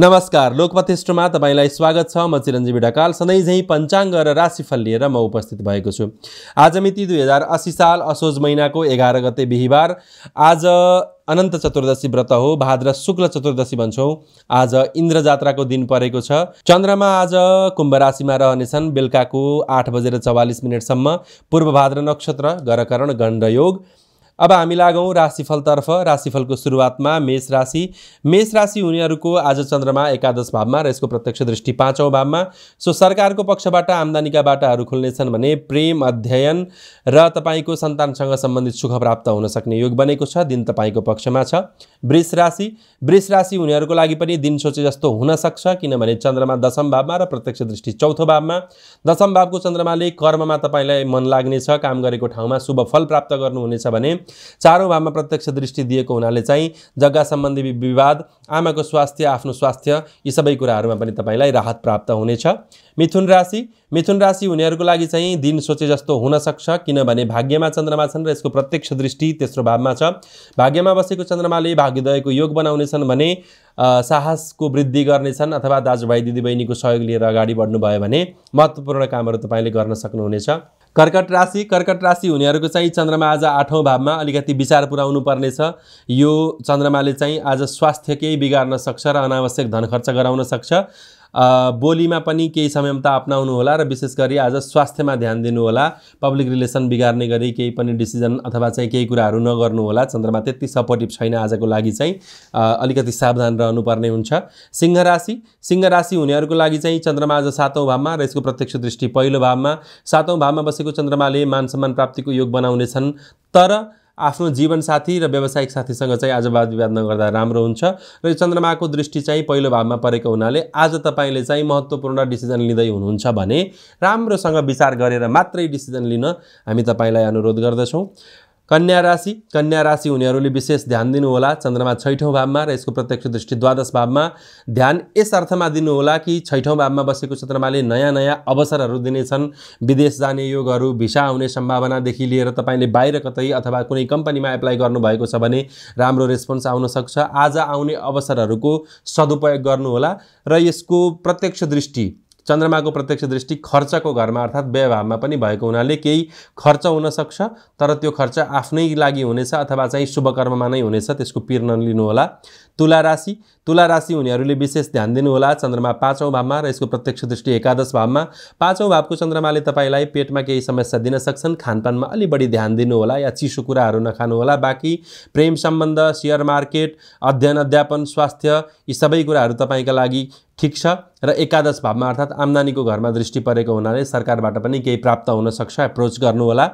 नमस्कार लोकपथेष्टमा तपाईँलाई स्वागत छ म चिरञ्जीवी ढकाल झैँ पञ्चाङ्ग र राशिफल लिएर म उपस्थित भएको छु आज मिति दुई हजार असी साल असोज महिनाको एघार गते बिहिबार आज अनन्त चतुर्दशी व्रत हो भाद्र शुक्ल चतुर्दशी भन्छौँ आज इन्द्र जात्राको दिन परेको छ चन्द्रमा आज कुम्भ राशिमा रहनेछन् बेलुकाको आठ बजेर चौवालिस मिनटसम्म पूर्व भाद्र नक्षत्र गरकरण गण्डयोग अब हामी लागौँ राशिफलतर्फ राशिफलको सुरुवातमा मेष राशि मेष राशि उनीहरूको आज चन्द्रमा एकादश भावमा र यसको प्रत्यक्ष दृष्टि पाँचौँ भावमा सो सरकारको पक्षबाट आम्दानीका बाटाहरू खुल्नेछन् भने प्रेम अध्ययन र तपाईँको सन्तानसँग सम्बन्धित सुख प्राप्त हुन सक्ने योग बनेको छ दिन तपाईँको पक्षमा छ वृष राशि वृष राशि उनीहरूको लागि पनि दिन सोचे जस्तो हुनसक्छ किनभने चन्द्रमा दशम भावमा र प्रत्यक्ष दृष्टि चौथो भावमा दशम भावको चन्द्रमाले कर्ममा तपाईँलाई मन लाग्नेछ काम गरेको ठाउँमा शुभ फल प्राप्त गर्नुहुनेछ भने चारौँ आमा प्रत्यक्ष दृष्टि दिएको हुनाले चाहिँ जग्गा सम्बन्धी विवाद आमाको स्वास्थ्य आफ्नो स्वास्थ्य यी सबै कुराहरूमा पनि तपाईँलाई राहत प्राप्त हुनेछ मिथुन राशि मिथुन राशि हुनेहरूको लागि चाहिँ दिन सोचे जस्तो हुनसक्छ किनभने भाग्यमा चन्द्रमा छन् र यसको प्रत्यक्ष दृष्टि तेस्रो भावमा छ भाग्यमा बसेको चन्द्रमाले भाग्योदयको योग बनाउनेछन् भने साहसको वृद्धि गर्नेछन् अथवा दाजुभाइ दिदीबहिनीको सहयोग लिएर अगाडि बढ्नुभयो भने महत्त्वपूर्ण कामहरू तपाईँले गर्न सक्नुहुनेछ कर्कट राशि कर्कट राशि हुनेहरूको चाहिँ चन्द्रमा आज आठौँ भावमा अलिकति विचार पुऱ्याउनु पर्नेछ यो चन्द्रमाले चाहिँ आज स्वास्थ्य केही बिगार्न सक्छ र अनावश्यक धन खर्च गराउन सक्छ बोलीमा पनि केही संयमता होला र विशेष गरी आज स्वास्थ्यमा ध्यान दिनुहोला पब्लिक रिलेसन बिगार्ने गरी केही पनि डिसिजन अथवा चाहिँ केही कुराहरू नगर्नु होला चन्द्रमा त्यति सपोर्टिभ छैन आजको लागि चाहिँ अलिकति सावधान रहनुपर्ने हुन्छ सिंह राशि सिंह राशि हुनेहरूको लागि चाहिँ चन्द्रमा आज सातौँ भावमा र यसको प्रत्यक्ष दृष्टि पहिलो भावमा सातौँ भावमा बसेको चन्द्रमाले मान सम्मान प्राप्तिको योग बनाउनेछन् तर आफ्नो जीवनसाथी र व्यावसायिक साथीसँग चाहिँ आज वाद विवाद नगर्दा राम्रो हुन्छ र यो चन्द्रमाको दृष्टि चाहिँ पहिलो भावमा परेको हुनाले आज तपाईँले चाहिँ महत्त्वपूर्ण डिसिजन लिँदै हुनुहुन्छ भने राम्रोसँग विचार गरेर मात्रै डिसिजन लिन हामी तपाईँलाई अनुरोध गर्दछौँ कन्या राशि कन्या राशि हुनेहरूले विशेष ध्यान दिनुहोला चन्द्रमा छैठौँ भावमा र यसको प्रत्यक्ष दृष्टि द्वादश भावमा ध्यान यस अर्थमा दिनुहोला कि छैठौँ भावमा बसेको चन्द्रमाले नयाँ नयाँ अवसरहरू दिनेछन् विदेश जाने योगहरू भिसा आउने सम्भावनादेखि लिएर तपाईँले बाहिर कतै अथवा कुनै कम्पनीमा एप्लाई गर्नुभएको छ भने राम्रो रेस्पोन्स आउन सक्छ आज आउने अवसरहरूको सदुपयोग गर्नुहोला र यसको प्रत्यक्ष दृष्टि चन्द्रमाको प्रत्यक्ष दृष्टि खर्चको घरमा अर्थात् व्यवहारमा पनि भएको हुनाले केही खर्च हुनसक्छ तर त्यो खर्च आफ्नै लागि हुनेछ अथवा चाहिँ शुभकर्ममा नै हुनेछ त्यसको पिर लिनुहोला तुला राशि तुला राशि हुनेहरूले विशेष ध्यान दिनुहोला चन्द्रमा पाँचौँ भावमा र यसको प्रत्यक्ष दृष्टि एकादश भावमा पाँचौँ भावको चन्द्रमाले तपाईँलाई पेटमा केही समस्या दिन सक्छन् खानपानमा अलि बढी ध्यान दिनुहोला या चिसो कुराहरू नखानुहोला बाँकी प्रेम सम्बन्ध सेयर मार्केट अध्ययन अध्यापन स्वास्थ्य यी सबै कुराहरू तपाईँका लागि ठिक छ र एकादश भावमा अर्थात् आम्दानीको घरमा दृष्टि परेको हुनाले सरकारबाट पनि केही प्राप्त हुनसक्छ एप्रोच गर्नुहोला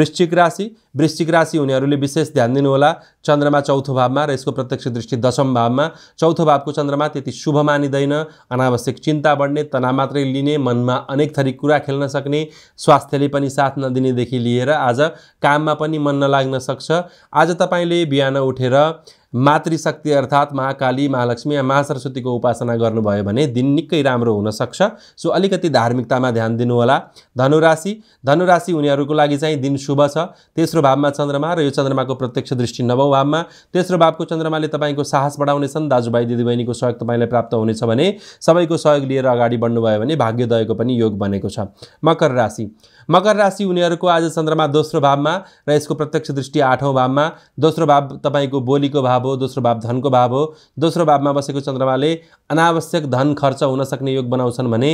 वृश्चिक राशि वृश्चिक राशि हुनेहरूले विशेष ध्यान दिनुहोला चन्द्रमा चौथो भावमा र यसको प्रत्यक्ष दृष्टि दशम भावमा चौथो भावको चन्द्रमा त्यति शुभ मानिँदैन अनावश्यक चिन्ता बढ्ने तनाव मात्रै लिने मनमा अनेक थरी कुरा खेल्न सक्ने स्वास्थ्यले पनि साथ नदिनेदेखि लिएर आज काममा पनि मन नलाग्न सक्छ आज तपाईँले बिहान उठेर मातृशक्ति अर्थात् महाकाली महालक्ष्मी या महासरस्वतीको उपासना गर्नुभयो भने दिन निकै राम्रो हुनसक्छ सो अलिकति धार्मिकतामा ध्यान दिनुहोला धनुराशि धनुराशि उनीहरूको लागि चाहिँ दिन शुभ छ तेस्रो भावमा चन्द्रमा र यो चन्द्रमाको प्रत्यक्ष दृष्टि नवौँ भावमा तेस्रो भावको चन्द्रमाले तपाईँको साहस बढाउनेछन् दाजुभाइ दिदीबहिनीको सहयोग तपाईँलाई प्राप्त हुनेछ भने सबैको सहयोग लिएर अगाडि बढ्नुभयो भने भाग्योदयको पनि योग बनेको छ मकर राशि मकर राशि उनीहरूको आज चन्द्रमा दोस्रो भावमा र यसको प्रत्यक्ष दृष्टि आठौँ भावमा दोस्रो भाव तपाईँको बोलीको भाव भाव हो दोस्रो भाव धनको भाव हो दोस्रो भावमा बसेको चन्द्रमाले अनावश्यक धन खर्च हुन सक्ने योग बनाउँछन् भने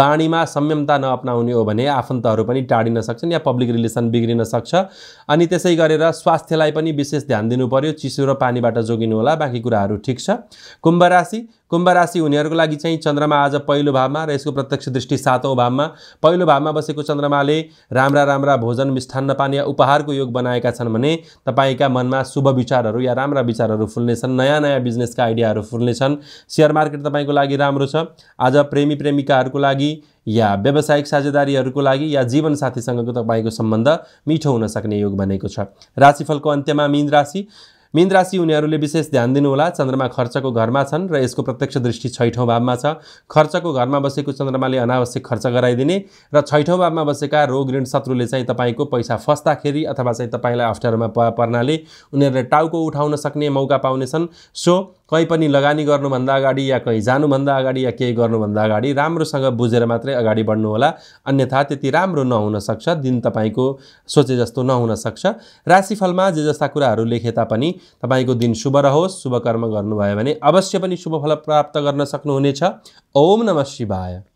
बाणीमा संयमता नअपनाउने हो भने आफन्तहरू पनि टाढिन सक्छन् या पब्लिक रिलेसन बिग्रिन सक्छ अनि त्यसै गरेर स्वास्थ्यलाई पनि विशेष ध्यान दिनु पर्यो चिसो र पानीबाट जोगिनु होला बाँकी कुराहरू ठिक छ कुम्भ राशि कुम्भ राशि हुनेहरूको लागि चाहिँ चन्द्रमा आज पहिलो भावमा र यसको प्रत्यक्ष दृष्टि सातौँ भावमा पहिलो भावमा बसेको चन्द्रमाले राम्रा राम्रा भोजन मिष्ठान्न पानी या उपहारको योग बनाएका छन् भने तपाईँका मनमा शुभ विचारहरू या राम्रा विचारहरू फुल्नेछन् नयाँ नयाँ बिजनेसका आइडियाहरू फुल्नेछन् सेयर मार्केट तपाईँको लागि राम्रो छ आज प्रेमी प्रेमिकाहरूको लागि या व्यावसायिक साझेदारीहरूको लागि या जीवनसाथीसँगको तपाईँको सम्बन्ध मिठो हुन सक्ने योग बनेको छ राशिफलको अन्त्यमा मीन राशि मीन राशि उनीहरूले विशेष ध्यान दिनुहोला चन्द्रमा खर्चको घरमा छन् र यसको प्रत्यक्ष दृष्टि छैठौँ भावमा छ खर्चको घरमा बसेको चन्द्रमाले अनावश्यक खर्च गराइदिने र छैठौँ भावमा बसेका रोग ऋण शत्रुले चाहिँ तपाईँको पैसा फस्दाखेरि अथवा चाहिँ तपाईँलाई अप्ठ्यारोमा पर्नाले उनीहरूले टाउको उठाउन सक्ने मौका पाउनेछन् सो कहीँ पनि लगानी गर्नुभन्दा अगाडि या कहीँ जानुभन्दा अगाडि या केही गर्नुभन्दा अगाडि राम्रोसँग बुझेर मात्रै अगाडि बढ्नुहोला अन्यथा त्यति राम्रो नहुनसक्छ दिन तपाईँको सोचे जस्तो नहुनसक्छ राशिफलमा जे जस्ता कुराहरू लेखे तापनि तपाईँको दिन शुभ रहोस् शुभकर्म गर्नुभयो भने अवश्य पनि शुभफल प्राप्त गर्न सक्नुहुनेछ ओम नमः शिवाय